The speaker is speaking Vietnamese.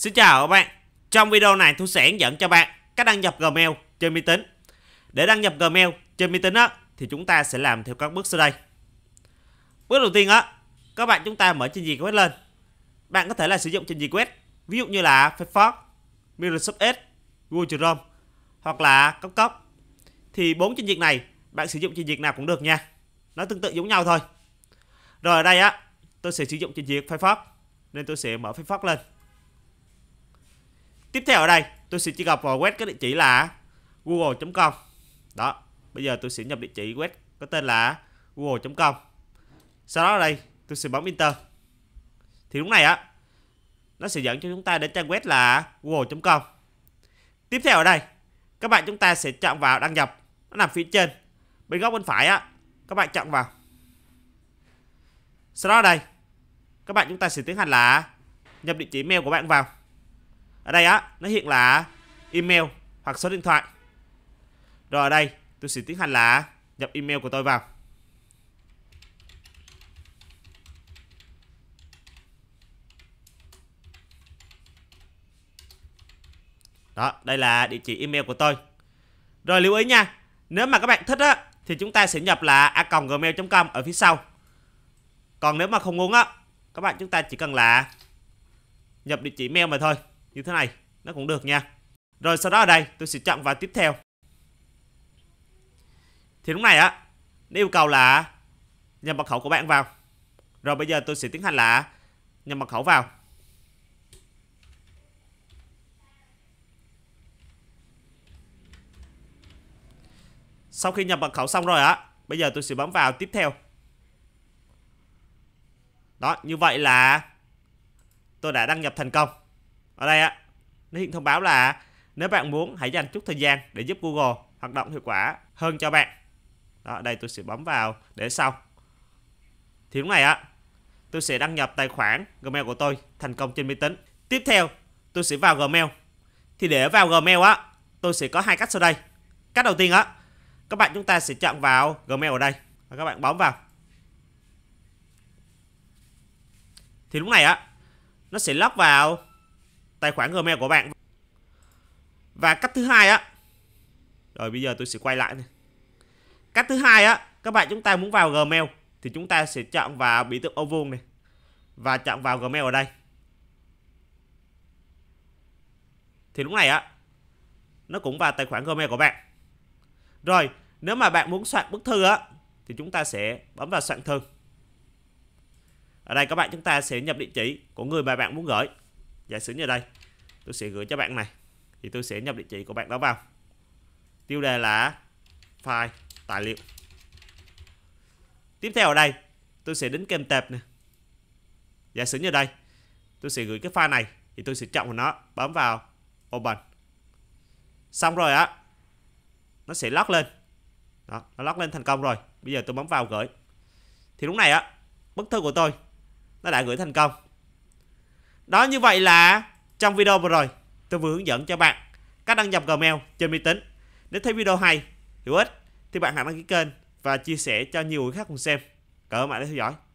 Xin chào các bạn. Trong video này tôi sẽ hướng dẫn cho bạn cách đăng nhập Gmail trên máy tính. Để đăng nhập Gmail trên máy tính á thì chúng ta sẽ làm theo các bước sau đây. Bước đầu tiên á, các bạn chúng ta mở trình duyệt web lên. Bạn có thể là sử dụng trình duyệt web, ví dụ như là Firefox, Microsoft Edge, Google Chrome hoặc là cấp cấp. Thì bốn trình duyệt này bạn sử dụng trình duyệt nào cũng được nha. Nó tương tự giống nhau thôi. Rồi ở đây á, tôi sẽ sử dụng trình duyệt Firefox nên tôi sẽ mở Firefox lên tiếp theo ở đây tôi sẽ chỉ gặp vào web cái địa chỉ là google.com đó bây giờ tôi sẽ nhập địa chỉ web có tên là google.com sau đó ở đây tôi sẽ bấm enter thì lúc này á nó sẽ dẫn cho chúng ta đến trang web là google.com tiếp theo ở đây các bạn chúng ta sẽ chọn vào đăng nhập nó nằm phía trên bên góc bên phải á các bạn chọn vào sau đó ở đây các bạn chúng ta sẽ tiến hành là nhập địa chỉ mail của bạn vào ở đây á nó hiện là email hoặc số điện thoại rồi ở đây tôi sẽ tiến hành là nhập email của tôi vào đó đây là địa chỉ email của tôi rồi lưu ý nha nếu mà các bạn thích á thì chúng ta sẽ nhập là a gmail.com ở phía sau còn nếu mà không muốn á các bạn chúng ta chỉ cần là nhập địa chỉ mail mà thôi như thế này nó cũng được nha rồi sau đó ở đây tôi sẽ chọn vào tiếp theo thì lúc này á nó yêu cầu là nhập mật khẩu của bạn vào rồi bây giờ tôi sẽ tiến hành là nhập mật khẩu vào sau khi nhập mật khẩu xong rồi á bây giờ tôi sẽ bấm vào tiếp theo đó như vậy là tôi đã đăng nhập thành công ở đây á nó hiện thông báo là nếu bạn muốn hãy dành chút thời gian để giúp Google hoạt động hiệu quả hơn cho bạn. Đó, đây tôi sẽ bấm vào để sau. Thì lúc này á, tôi sẽ đăng nhập tài khoản Gmail của tôi thành công trên máy tính. Tiếp theo, tôi sẽ vào Gmail. Thì để vào Gmail á, tôi sẽ có hai cách sau đây. Cách đầu tiên á, các bạn chúng ta sẽ chọn vào Gmail ở đây. Và các bạn bấm vào. Thì lúc này á, nó sẽ lắp vào tài khoản Gmail của bạn. Và cách thứ hai á. Rồi bây giờ tôi sẽ quay lại này. Cách thứ hai á, các bạn chúng ta muốn vào Gmail thì chúng ta sẽ chọn vào biểu tượng ô vuông này và chọn vào Gmail ở đây. Thì lúc này á nó cũng vào tài khoản Gmail của bạn. Rồi, nếu mà bạn muốn soạn bức thư á thì chúng ta sẽ bấm vào soạn thư. Ở đây các bạn chúng ta sẽ nhập địa chỉ của người mà bạn muốn gửi giả sử như đây tôi sẽ gửi cho bạn này thì tôi sẽ nhập địa chỉ của bạn đó vào tiêu đề là file tài liệu tiếp theo ở đây tôi sẽ đến kèm tệp này giả sử như đây tôi sẽ gửi cái file này thì tôi sẽ chọn của nó bấm vào open xong rồi á nó sẽ lót lên đó, nó lót lên thành công rồi bây giờ tôi bấm vào gửi thì lúc này á bức thư của tôi nó đã gửi thành công đó như vậy là trong video vừa rồi tôi vừa hướng dẫn cho bạn cách đăng nhập Gmail trên máy tính. Nếu thấy video hay, hữu ích thì bạn hãy đăng ký kênh và chia sẻ cho nhiều người khác cùng xem. Cảm ơn bạn đã theo dõi.